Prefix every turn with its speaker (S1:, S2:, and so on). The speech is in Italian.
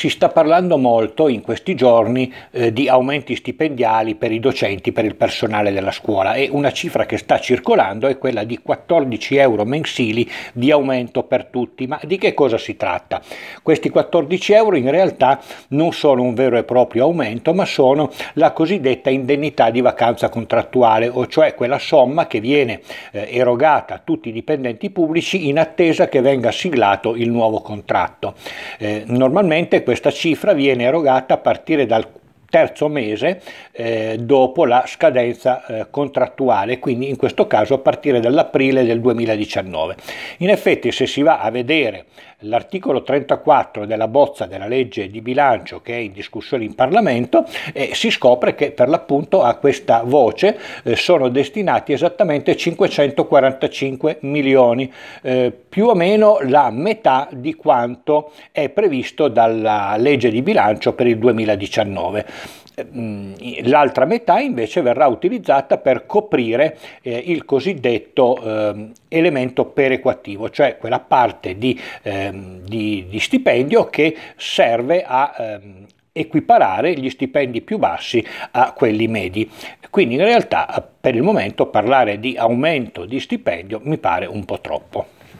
S1: Si sta parlando molto in questi giorni eh, di aumenti stipendiali per i docenti, per il personale della scuola e una cifra che sta circolando è quella di 14 euro mensili di aumento per tutti. Ma di che cosa si tratta? Questi 14 euro in realtà non sono un vero e proprio aumento, ma sono la cosiddetta indennità di vacanza contrattuale, o cioè quella somma che viene eh, erogata a tutti i dipendenti pubblici in attesa che venga siglato il nuovo contratto. Eh, normalmente questa cifra viene erogata a partire dal terzo mese eh, dopo la scadenza eh, contrattuale, quindi in questo caso a partire dall'aprile del 2019. In effetti se si va a vedere l'articolo 34 della bozza della legge di bilancio che è in discussione in Parlamento eh, si scopre che per l'appunto a questa voce eh, sono destinati esattamente 545 milioni, eh, più o meno la metà di quanto è previsto dalla legge di bilancio per il 2019. Mm, l'altra metà invece verrà utilizzata per coprire eh, il cosiddetto eh, elemento perequativo, cioè quella parte di, eh, di, di stipendio che serve a ehm, equiparare gli stipendi più bassi a quelli medi. Quindi in realtà per il momento parlare di aumento di stipendio mi pare un po' troppo.